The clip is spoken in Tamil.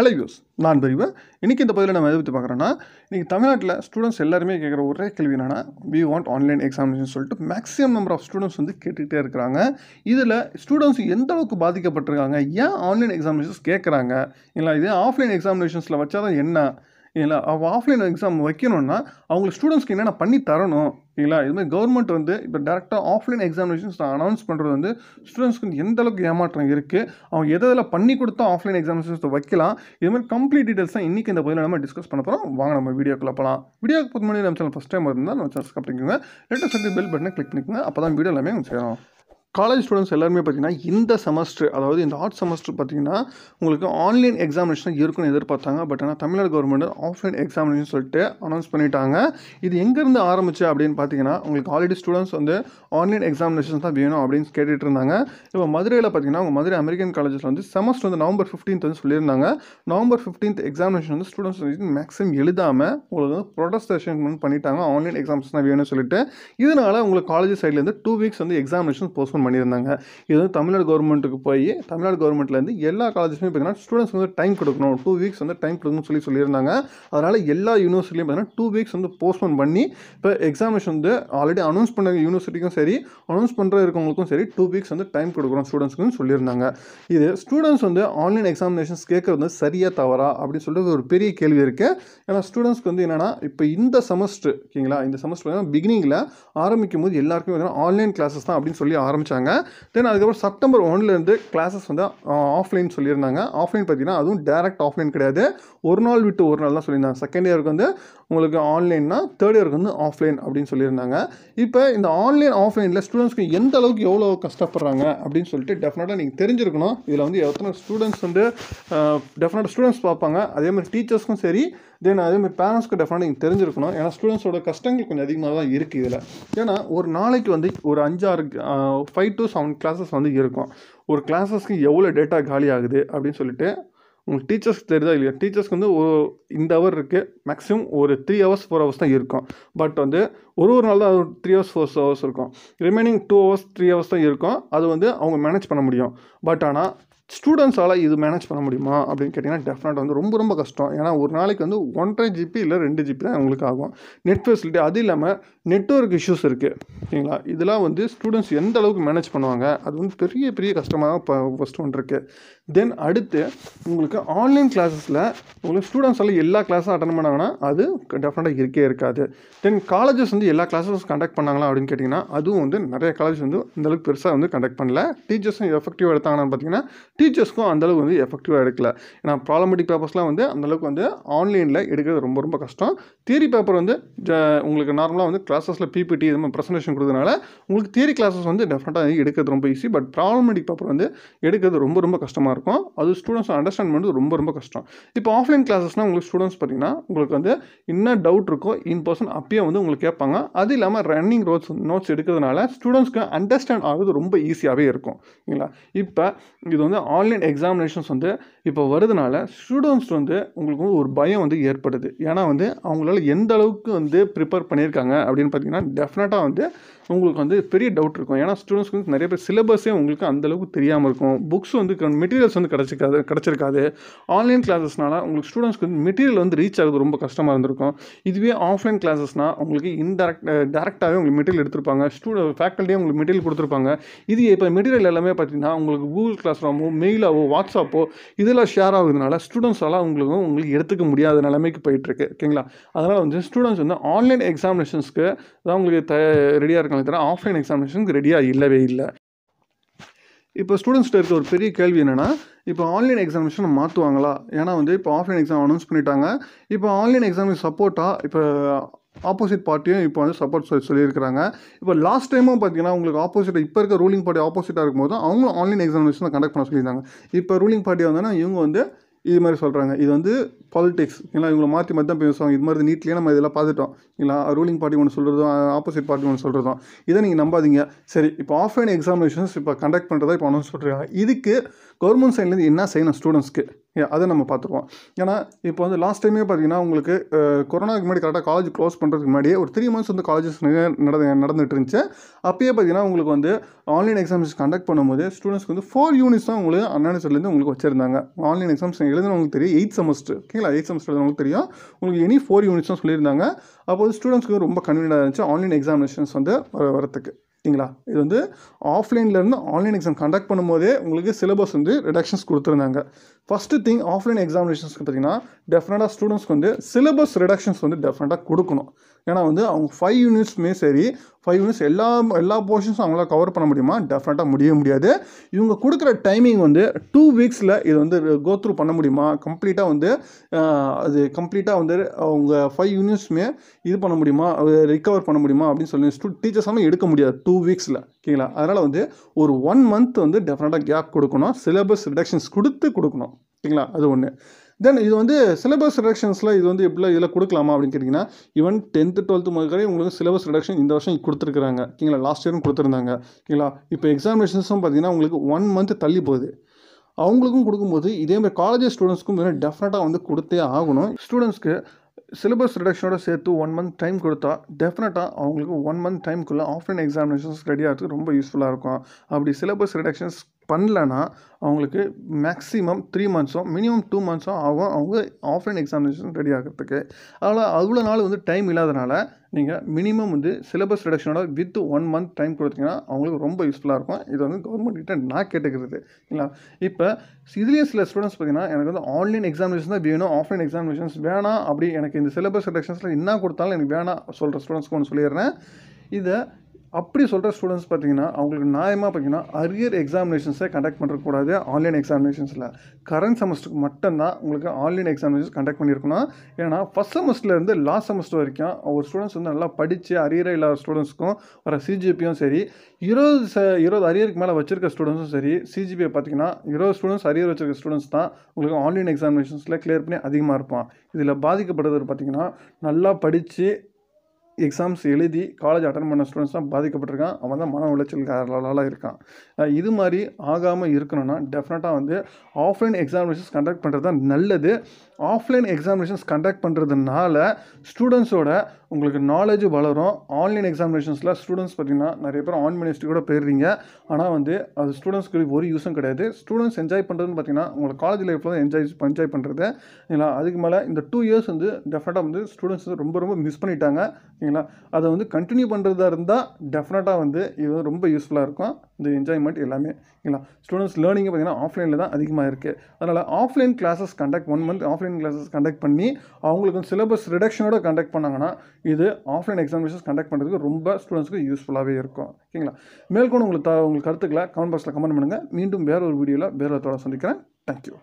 ஹலோ வியூஸ் நான் பெரியவன் இன்றைக்கி இந்த பதிவில் நம்ம எதை பற்றி பார்க்குறேன்னா இன்றைக்கி தமிழ்நாட்டில் ஸ்டூடெண்ட்ஸ் எல்லாருமே கேட்குற ஒரே கேள்வி என்னென்னா வி வாண்ட் ஆன்லைன் எக்ஸாமினேஷன் சொல்லிட்டு மேக்ஸிமம் நம்பர் ஆஃப் ஸ்டூடெண்ட்ஸ் வந்து கேட்டுக்கிட்டே இருக்கிறாங்க இதில் ஸ்டூடெண்ட்ஸ் எந்த அளவுக்கு பாதிக்கப்பட்டிருக்காங்க ஏன் ஆன்லைன் எக்ஸாமினேஷன்ஸ் கேட்குறாங்க இல்லை இதே ஆஃப்லைன் எக்ஸாமினேஷன்ஸில் வச்சால் தான் என்ன இல்லை அவள் ஆஃப்லைன் எக்ஸாம் வைக்கணும்னா அவங்களுக்கு ஸ்டூடெண்ட்ஸ்க்கு என்னென்ன பண்ணி தரணும் இல்லைங்களா மாதிரி கவர்மெண்ட் வந்து இப்போ டேரெக்டாக ஆஃப்லைன் எக்ஸாமினேஷன்ஸ் அனௌன்ஸ் பண்ணுறது வந்து ஸ்டூடெண்ட்ஸ்க்கு வந்து எந்த அளவுக்கு ஏமாற்றம் இருக்குது அவங்க எதில் பண்ணி கொடுத்தா ஆஃப்லைன் எக்ஸாமினேஷன்ஸ் வைக்கலாம் இது மாதிரி கம்ப்ளீட் டீட்டெயில்ஸ் தான் இன்றைக்கி இந்த பதிலாக நம்ம டிஸ்கஸ் பண்ண போகிறோம் வாங்க நம்ம வீடியோக்குள்ள போகலாம் வீடியோக்கு பொறுத்த முடியும் நம்ம சேனல் ஃபஸ்ட் டைம் இருந்தால் நம்ம சேனல் சப்ஸ்கிரைப் பண்ணிக்கோங்க லேட்டஸ்ட் பெல் பட்டனை கிளிக் பண்ணிக்கோங்க அப்போ தான் வீடியோ எல்லாமே சேரும் காலேஜ் ஸ்டூடெண்ட்ஸ் எல்லாருமே பார்த்திங்கன்னா இந்த செமஸ்டர் அதாவது இந்த ஆர்ட் செமஸ்டர் பார்த்திங்கன்னா உங்களுக்கு ஆன்லைன் எக்ஸாமினேஷன் இருக்குன்னு எதிர்பார்த்தாங்க பட் ஆனால் தமிழ்நாடு கவர்மெண்ட் ஆஃப்லைன் எக்ஸாமினேஷன் சொல்லிட்டு அனௌன்ஸ் பண்ணிட்டாங்க இது எங்கேருந்து ஆரம்பிச்சு அப்படின்னு பார்த்தீங்கன்னா உங்களுக்கு ஆல்ரெடி ஸ்டூடெண்ட்ஸ் வந்து ஆன்லைன் எக்ஸாமினேஷன் தான் வேணும் அப்படின்னு கேட்டுட்டு இருந்தாங்க இப்போ மதுரையில் பார்த்திங்கன்னா உங்கள் மதுரை அமெரிக்கன் காலேஜில் வந்து செமஸ்டர் வந்து நவம்பர் ஃபிஃப்டீன்த் வந்து சொல்லியிருந்தாங்க நவம்பர் ஃபிஃப்டீன்த் எக்ஸாமினேஷன் வந்து ஸ்டூடெண்ட்ஸ் வந்து மேக்ஸிமம் எழுதாமல் உங்களுக்கு வந்து ப்ரொடஸ்டேஷன் பண்ணிட்டாங்க ஆன்லைன் எக்ஸாம்ஸ் தான் வேணும்னு சொல்லிட்டு இதனால் உங்களுக்கு காலேஜ் சைட்லேருந்து டூ வீக்ஸ் வந்து எக்ஸாமினேஷன் போஸ்ட் ஓப்பன் பண்ணியிருந்தாங்க இது வந்து தமிழ்நாடு கவர்மெண்ட்டுக்கு போய் தமிழ்நாடு கவர்மெண்ட்லேருந்து எல்லா காலேஜஸ்மே பார்த்தீங்கன்னா ஸ்டூடெண்ட்ஸ் வந்து டைம் கொடுக்கணும் டூ வீக்ஸ் வந்து டைம் கொடுக்கணும்னு சொல்லி சொல்லியிருந்தாங்க அதனால் எல்லா யூனிவர்சிட்டியும் பார்த்தீங்கன்னா டூ வீக்ஸ் வந்து போஸ்ட்போன் பண்ணி இப்போ எக்ஸாமினேஷன் வந்து ஆல்ரெடி அனௌன்ஸ் பண்ண யூனிவர்சிட்டிக்கும் சரி அனௌன்ஸ் பண்ணுற இருக்கவங்களுக்கும் சரி டூ வீக்ஸ் வந்து டைம் கொடுக்குறோம் ஸ்டூடெண்ட்ஸ்க்குன்னு சொல்லியிருந்தாங்க இது ஸ்டூடெண்ட்ஸ் வந்து ஆன்லைன் எக்ஸாமினேஷன்ஸ் கேட்குறது வந்து சரியாக தவறா அப்படின்னு சொல்லிட்டு ஒரு பெரிய கேள்வி இருக்குது ஏன்னா ஸ்டூடெண்ட்ஸ்க்கு வந்து என்னென்னா இப்போ இந்த செமஸ்டர் ஓகேங்களா இந்த செமஸ்டர் பிகினிங்கில் ஆரம்பிக்கும் போது எல்லாருக்கும் ஆன்லைன் கிளாஸஸ் தான் அப்படின்னு சொல்லி ஆரம்பிச்சு ஆரம்பித்தாங்க தென் அதுக்கப்புறம் செப்டம்பர் ஒன்லேருந்து கிளாஸஸ் வந்து ஆஃப்லைன் சொல்லியிருந்தாங்க ஆஃப்லைன் பார்த்தீங்கன்னா அதுவும் டேரக்ட் ஆஃப்லைன் கிடையாது ஒரு நாள் விட்டு ஒரு நாள் தான் சொல்லியிருந்தாங்க செகண்ட் இயருக்கு வந்து உங்களுக்கு ஆன்லைன்னா தேர்ட் இயருக்கு வந்து ஆஃப்லைன் அப்படின்னு சொல்லியிருந்தாங்க இப்போ இந்த ஆன்லைன் ஆஃப்லைனில் ஸ்டூடெண்ட்ஸ்க்கு எந்த அளவுக்கு எவ்வளோ கஷ்டப்படுறாங்க அப்படின்னு சொல்லிட்டு டெஃபினட்டாக நீங்கள் தெரிஞ்சிருக்கணும் இதில் வந்து எத்தனை ஸ்டூடெண்ட்ஸ் வந்து டெஃபினட்டாக ஸ்டூடெண்ட்ஸ் பார்ப்பாங்க அதே மாதிரி டீச்சர்ஸ்க்கும் சரி தென் அதே மாதிரி பேரண்ட்ஸ்க்கு டெஃபினட்டாக நீங்கள் தெரிஞ்சிருக்கணும் ஏன்னா ஸ்டூடெண்ட்ஸோட கஷ்டங்கள் கொஞ்சம் அதிகமாக தான் இருக்குது இதில் ஏன்னா ஒரு நாளைக்கு வந்து ஒரு அஞ்சாறு ஃபைவ் டு செவன் கிளாஸஸ் வந்து இருக்கும் ஒரு கிளாஸஸ்க்கு எவ்வளோ டேட்டா காலி ஆகுது அப்படின்னு சொல்லிட்டு உங்களுக்கு டீச்சர்ஸ்க்கு தெரியுதா இல்லையா டீச்சர்ஸ்க்கு வந்து ஒரு இந்த ஹவர் இருக்குது மேக்ஸிமம் ஒரு த்ரீ ஹவர்ஸ் ஃபோர் ஹவர்ஸ் தான் இருக்கும் பட் வந்து ஒரு ஒரு நாள் தான் த்ரீ ஹவர்ஸ் ஃபோர் ஹவர்ஸ் இருக்கும் remaining two hours three hours தான் இருக்கும் அது வந்து அவங்க மேனேஜ் பண்ண முடியும் பட் ஆனால் ஸ்டூடெண்ட்ஸால் இது மேனேஜ் பண்ண முடியுமா அப்படின்னு கேட்டிங்கன்னா டெஃபினட் வந்து ரொம்ப ரொம்ப கஷ்டம் ஏன்னா ஒரு நாளைக்கு வந்து ஒன்றரை ஜிபி இல்லை ரெண்டு ஜிபி தான் உங்களுக்கு ஆகும் நெட் ஃபெசிலிட்டி அது இல்லாமல் நெட்ஒர்க் இஷ்யூஸ் இருக்குது ஓகேங்களா இதெல்லாம் வந்து ஸ்டூடெண்ட்ஸ் எந்த அளவுக்கு மேனேஜ் பண்ணுவாங்க அது வந்து பெரிய பெரிய கஷ்டமாக தான் இப்போ ஃபஸ்ட் ஒன்று இருக்குது தென் அடுத்து உங்களுக்கு ஆன்லைன் கிளாஸஸில் உங்களுக்கு ஸ்டூடெண்ட்ஸால் எல்லா கிளாஸும் அட்டன் பண்ணாங்கன்னா அது டெஃபினட்டாக இருக்கே இருக்காது தென் காலேஜஸ் வந்து எல்லா கிளாஸஸும் கண்டக்ட் பண்ணாங்களா அப்படின்னு கேட்டிங்கன்னா அதுவும் வந்து நிறைய காலேஜ் வந்து அந்தளவுக்கு பெருசாக வந்து கண்டக்ட் பண்ணல டீச்சர்ஸும் எஃபெக்டிவாக எடுத்தாங்கன்னு பார்த்தீங்கன்னா டீச்சர்ஸ்க்கும் அந்தளவுக்கு வந்து எஃபெக்டிவாக எடுக்கல ஏன்னா ப்ராப்ளமெட்டிக் பேப்பர்ஸ்லாம் வந்து அந்தளவுக்கு வந்து ஆன்லைனில் எடுக்கிறது ரொம்ப ரொம்ப கஷ்டம் தியரி பேப்பர் வந்து உங்களுக்கு நார்மலாக வந்து கிளாஸஸில் பிபிடி இது மாதிரி ப்ரெசன்டேஷன் கொடுக்குறதுனால உங்களுக்கு தியரி கிளாஸஸ் வந்து டெஃபினட்டாக எடுக்கிறது ரொம்ப ஈஸி பட் ப்ராப்ளமெட்டிக் பேப்பர் வந்து எடுக்கிறது ரொம்ப ரொம்ப கஷ்டமாக இருக்கும் அது ஸ்டூடெண்ட்ஸ் அண்டர்ஸ்டாண்ட் பண்ணுறது ரொம்ப ரொம்ப கஷ்டம் இப்போ ஆஃப்லைன் கிளாஸஸ்னால் உங்களுக்கு ஸ்டூடெண்ட்ஸ் பார்த்தீங்கன்னா உங்களுக்கு வந்து என்ன டவுட் இருக்கோ இன் பர்சன் அப்பயே வந்து உங்களுக்கு கேட்பாங்க அது இல்லாமல் ரன்னிங் ரோட்ஸ் நோட்ஸ் எடுக்கிறதுனால ஸ்டூடெண்ட்ஸ்க்கு அண்டர்ஸ்டாண்ட் ஆகுது ரொம்ப ஈஸியாகவே இருக்கும் ஓகேங்களா இப்போ இது வந்து ஆன்லைன் எக்ஸாமினேஷன்ஸ் வந்து இப்போ வருதுனால ஸ்டூடெண்ட்ஸ் வந்து உங்களுக்கு வந்து ஒரு பயம் வந்து ஏற்படுது ஏன்னா வந்து அவங்களால எந்த அளவுக்கு வந்து ப்ரிப்பேர் பண்ணியிருக்காங்க அப்படின்னு பார்த்தீங்கன்னா டெஃபினட்டாக வந்து உங்களுக்கு வந்து பெரிய டவுட் இருக்கும் ஏன்னா ஸ்டூடெண்ட்ஸ்க்கு வந்து நிறைய பேர் சிலபஸே உங்களுக்கு அந்தளவுக்கு தெரியாமல் இருக்கும் புக்ஸ் வந்து மெட்டீரியல்ஸ் வந்து கிடச்சிக்காது கிடச்சிருக்காது ஆன்லைன் கிளாஸஸ்னால உங்களுக்கு ஸ்டூடெண்ட்ஸ்க்கு வந்து மெட்டீரியல் வந்து ரீச் ஆகுது ரொம்ப கஷ்டமாக இருந்திருக்கும் இதுவே ஆஃப்லைன் கிளாஸஸ்னால் உங்களுக்கு இன்டெரக்ட் டேரெக்டாகவே உங்களுக்கு மெட்டீரியல் எடுத்திருப்பாங்க ஸ்டூடெண்ட் ஃபேக்கல்ட்டியே உங்களுக்கு மெட்டீரியல் கொடுத்துருப்பாங்க இது இப்போ மெட்டீரியல் எல்லாமே பார்த்தீங்கன்னா உங்களுக்கு கூகுள் கிளாஸ் ரூமோ மெயிலாவோ வாட்ஸ்அப்போ இதெல்லாம் ஷேர் ஆகுதுனால ஸ்டூடெண்ட்ஸால் அவங்களுக்கும் உங்களுக்கு எடுத்துக்க முடியாத நிலைமைக்கு போயிட்டுருக்கு ஓகேங்களா அதனால் வந்து ஸ்டூடெண்ட்ஸ் வந்து ஆன்லைன் எக்ஸாமினேஷன்ஸ்க்கு தான் உங்களுக்கு த ரெடியாக இருக்காங்க தவிர ஆஃப்லைன் எக்ஸாமினேஷனுக்கு ரெடியாக இல்லவே இல்லை இப்போ ஸ்டூடெண்ட்ஸ்கிட்ட இருக்க ஒரு பெரிய கேள்வி என்னென்னா இப்போ ஆன்லைன் எக்ஸாமினேஷன் மாற்றுவாங்களா ஏன்னா வந்து இப்போ ஆஃப்லைன் எக்ஸாம் அனௌன்ஸ் பண்ணிட்டாங்க இப்போ ஆன்லைன் எக்ஸாமுக்கு சப்போர்ட்டாக இப்போ ஆப்போசிட் பார்ட்டியும் இப்போ வந்து சப்போர்ட் சொல்லி சொல்லியிருக்கிறாங்க இப்போ லாஸ்ட் டைமும் பார்த்தீங்கன்னா உங்களுக்கு ஆப்போசிட் இப்போ இருக்க ரூலிங் பார்ட்டி ஆப்போசிட்டாக இருக்கும்போது அவங்களும் ஆன்லைன் எக்ஸாமினேஷன் கண்டக்ட் பண்ண சொல்லியிருந்தாங்க இப்போ ரூலிங் பார்ட்டி வந்தோன்னா இவங்க வந்து இது மாதிரி சொல்கிறாங்க இது வந்து பாலிடிக்ஸ் ஏன்னா இவங்களை மாற்றி மாற்றி தான் பேசுவாங்க இது மாதிரி நீட்லேயே நம்ம இதெல்லாம் பார்த்துட்டோம் இல்லை ரூலிங் பார்ட்டி ஒன்று சொல்கிறதும் ஆப்போசிட் பார்ட்டி ஒன்று சொல்கிறதும் இதை நீங்கள் நம்பாதீங்க சரி இப்போ ஆஃப்லைன் எக்ஸாமினேஷன்ஸ் இப்போ கண்டக்ட் பண்ணுறதா இப்போ அனௌன்ஸ் பண்ணுறாங்க இதுக்கு கவர்மெண்ட் சைட்லேருந்து என்ன செய்யணும் ஸ்டூடெண்ட்ஸ்க்கு அதை நம்ம பார்த்துருவோம் ஏன்னா இப்போ வந்து லாஸ்ட் டைமே பார்த்தீங்கன்னா உங்களுக்கு கொரோனாக்கு முன்னாடி கரெக்டாக காலேஜ் க்ளோஸ் பண்ணுறதுக்கு முன்னாடியே ஒரு த்ரீ மந்த்ஸ் வந்து காலேஜஸ் நிறைய நடந்து நடந்துகிட்டு இருந்துச்சு அப்பயே பார்த்தீங்கன்னா உங்களுக்கு வந்து ஆன்லைன் எக்ஸாம்ஸ் கண்டக்ட் பண்ணும்போது ஸ்டூடெண்ட்ஸ்க்கு வந்து ஃபோர் யூனிட்ஸ் தான் உங்களுக்கு அன்னானிஸ்ட்லேருந்து உங்களுக்கு வச்சிருந்தாங்க ஆன்லைன் எக்ஸாம்ஸ் எழுதுனவங்களுக்கு தெரியும் எயிட் செமஸ்டர் ஓகேங்களா எயிட் செமஸ்டர் உங்களுக்கு தெரியும் உங்களுக்கு எனி ஃபோர் யூனிட்ஸ் தான் சொல்லியிருந்தாங்க அப்போது ஸ்டூடெண்ட்ஸ்க்கு ரொம்ப கன்வீனியாக இருந்துச்சு ஆன்லைன் எக்ஸாமினேஷன்ஸ் வந்து வரத்துக்கு சரிங்களா இது வந்து ஆஃப்லைன்லேருந்து ஆன்லைன் எக்ஸாம் கண்டக்ட் பண்ணும்போதே உங்களுக்கு சிலபஸ் வந்து ரிடக்ஷன்ஸ் கொடுத்துருந்தாங்க ஃபஸ்ட்டு திங் ஆஃப்லைன் எக்ஸாமினேஷன்ஸ்க்கு பார்த்தீங்கன்னா டெஃபினட்டாக ஸ்டூடெண்ட்ஸ்க்கு வந்து சிலபஸ் ரிடக்ஷன்ஸ் வந்து டெஃபினட்டாக கொடுக்கணும் ஏன்னா வந்து அவங்க ஃபைவ் யூனிட்ஸுமே சரி ஃபைவ் மினிட்ஸ் எல்லா எல்லா போர்ஷன்ஸும் அவங்களால் கவர் பண்ண முடியுமா டெஃபினட்டாக முடியவே முடியாது இவங்க கொடுக்குற டைமிங் வந்து டூ வீக்ஸில் இது வந்து கோ த்ரூ பண்ண முடியுமா கம்ப்ளீட்டாக வந்து அது கம்ப்ளீட்டாக வந்து அவங்க ஃபைவ் யூனிட்ஸுமே இது பண்ண முடியுமா ரிகவர் பண்ண முடியுமா அப்படின்னு சொல்லி ஸ்டூ டீச்சர்ஸ் எல்லாம் எடுக்க முடியாது டூ வீக்ஸில் ஓகேங்களா அதனால் வந்து ஒரு ஒன் மந்த் வந்து டெஃபினட்டாக கேப் கொடுக்கணும் சிலபஸ் ரிடக்ஷன்ஸ் கொடுத்து கொடுக்கணும் ஓகேங்களா அது ஒன்று தென் இது வந்து சிலபஸ் ரிடக்ஷன்ஸில் இது வந்து எப்படிலாம் இதில் கொடுக்கலாமா அப்படின்னு கேட்டிங்கன்னா ஈவன் டென்த்து டுவெல்த்து வரை உங்களுக்கு சிலபஸ் ரிடக்ஷன் இந்த வருஷம் கொடுத்துருக்குறாங்க ஓகேங்களா லாஸ்ட் இயரும் கொடுத்துருந்தாங்க ஓகேங்களா இப்போ எக்ஸாமினேஷன்ஸும் பார்த்தீங்கன்னா உங்களுக்கு ஒன் மந்த் தள்ளி போகுது அவங்களுக்கும் கொடுக்கும்போது இதே காலேஜ் ஸ்டூடெண்ட்ஸ்க்கும் டெஃபினட்டாக வந்து கொடுத்தே ஆகணும் ஸ்டூடெண்ட்ஸ்க்கு சிலபஸ் ரிடக்ஷனோட சேர்த்து ஒன் மந்த் டைம் கொடுத்தா டெஃபினட்டாக அவங்களுக்கு ஒன் மந்த் டைம்குள்ளே ஆஃப்லைன் எக்ஸாமினேஷன்ஸ் ரெடி ஆகிறதுக்கு ரொம்ப யூஸ்ஃபுல்லாக இருக்கும் அப்படி சிலபஸ் ரிடக்ஷன்ஸ் பண்ணலன்னா அவங்களுக்கு மேக்ஸிமம் த்ரீ மந்த்ஸும் மினிமம் டூ மந்த்ஸும் ஆகும் அவங்க ஆஃப்லைன் எக்ஸாமினேஷன் ரெடி ஆகிறதுக்கு அதனால் அவ்வளோ நாள் வந்து டைம் இல்லாதனால நீங்கள் மினிமம் வந்து சிலபஸ் ரிடக்ஷனோட வித் ஒன் மந்த் டைம் கொடுத்தீங்கன்னா அவங்களுக்கு ரொம்ப யூஸ்ஃபுல்லாக இருக்கும் இது வந்து கவர்மெண்ட்கிட்ட நான் கேட்டுக்கிறது இல்லைங்களா இப்போ இதுலேயே சில ஸ்டூடெண்ட்ஸ் பார்த்தீங்கன்னா எனக்கு வந்து ஆன்லைன் எக்ஸாமினேஷன் தான் வேணும் ஆஃப்லைன் எக்ஸாமினேஷன்ஸ் வேணாம் அப்படி எனக்கு இந்த சிலபஸ் ரிடக்ஷன்ஸில் என்ன கொடுத்தாலும் எனக்கு வேணாம் சொல்கிற ஸ்டூடெண்ட்ஸ்க்கு ஒன்று சொல்லிடுறேன் இதை அப்படி சொல்கிற ஸ்டூடெண்ட்ஸ் பார்த்தீங்கன்னா அவங்களுக்கு நியாயமாக பார்த்தீங்கன்னா அரியர் எக்ஸாமினேஷன்ஸை கண்டக்ட் பண்ணுறக்கூடாது ஆன்லைன் எக்ஸாமினேஷன்ஸில் கரண்ட் செமஸ்டருக்கு மட்டும்தான் உங்களுக்கு ஆன்லைன் எக்ஸாமினேஷன் கண்டக்ட் பண்ணியிருக்கணும் ஏன்னா ஃபஸ்ட் செமஸ்டர்லேருந்து லாஸ்ட் செமஸ்டர் வரைக்கும் ஒரு ஸ்டூடெண்ட்ஸ் வந்து நல்லா படித்து அரியரே இல்லாத ஸ்டூடெண்ட்ஸ்க்கும் வர சிஜிபியும் சரி இருபது ச இருபது அரியருக்கு மேலே வச்சிருக்க ஸ்டூடெண்ட்ஸும் சரி சிஜிபியை பார்த்தீங்கன்னா இருபது ஸ்டூடெண்ட்ஸ் அரியர் வச்சிருக்க ஸ்டூடெண்ட்ஸ் தான் உங்களுக்கு ஆன்லைன் எக்ஸாமினேஷன்ஸில் கிளியர் பண்ணி அதிகமாக இருப்பான் இதில் பாதிக்கப்படுறது பார்த்திங்கன்னா நல்லா படித்து எக்ஸாம்ஸ் எழுதி காலேஜ் அட்டன் பண்ண ஸ்டூடெண்ட்ஸ் தான் பாதிக்கப்பட்டிருக்கான் அவன் தான் மன உளைச்சலுக்காரலாக இருக்கான் இது மாதிரி ஆகாமல் இருக்கணும்னா டெஃபினட்டாக வந்து ஆஃப்லைன் எக்ஸாமினேஷன்ஸ் கண்டக்ட் பண்ணுறது தான் நல்லது ஆஃப்லைன் எக்ஸாமினேஷன்ஸ் கண்டக்ட் பண்ணுறதுனால ஸ்டூடெண்ட்ஸோட உங்களுக்கு நாலேஜ் வளரும் ஆன்லைன் எக்ஸாமினேஷன்ஸில் ஸ்டூடெண்ட்ஸ் பார்த்திங்கன்னா நிறைய பேர் ஆன் மினிஸ்ட்ரி கூட போயிடுறீங்க ஆனால் வந்து அது ஸ்டூடெண்ட்ஸ்க்கு ஒரு யூஸும் கிடையாது ஸ்டூடெண்ட்ஸ் என்ஜாய் பண்ணுறதுன்னு பார்த்தீங்கன்னா உங்களை காலேஜ் லைஃப்பில் தான் என்ஜாய் என்ஜாய் பண்ணுறது இல்லை அதுக்கு மேலே இந்த டூ இயர்ஸ் வந்து டெஃபினட்டாக வந்து ஸ்டூடெண்ட்ஸ் ரொம்ப ரொம்ப மிஸ் பண்ணிட்டாங்க ஓகேங்களா அதை வந்து கண்டினியூ பண்ணுறதா இருந்தால் டெஃபினட்டாக வந்து இது ரொம்ப யூஸ்ஃபுல்லாக இருக்கும் இந்த என்ஜாய்மெண்ட் எல்லாமே ஓகேங்களா ஸ்டூடெண்ட்ஸ் லேர்னிங்கை பார்த்திங்கன்னா ஆஃப்லைனில் தான் அதிகமாக இருக்குது அதனால் offline classes conduct one month offline classes conduct பண்ணி அவங்களுக்கு சிலபஸ் ரிடக்ஷனோட கண்டக்ட் பண்ணாங்கன்னா இது ஆஃப்லைன் எக்ஸாமினேஷன்ஸ் கண்டக்ட் பண்ணுறதுக்கு ரொம்ப ஸ்டூடெண்ட்ஸ்க்கு யூஸ்ஃபுல்லாகவே இருக்கும் ஓகேங்களா மேற்கொண்டு உங்களுக்கு உங்களுக்கு கருத்துக்களை கமெண்ட் பாக்ஸில் கமெண்ட் பண்ணுங்கள் மீண்டும் வேறு ஒரு வீடியோவில் வேறு ஒருத்தோட சந்திக்கிறேன் தேங்க்யூ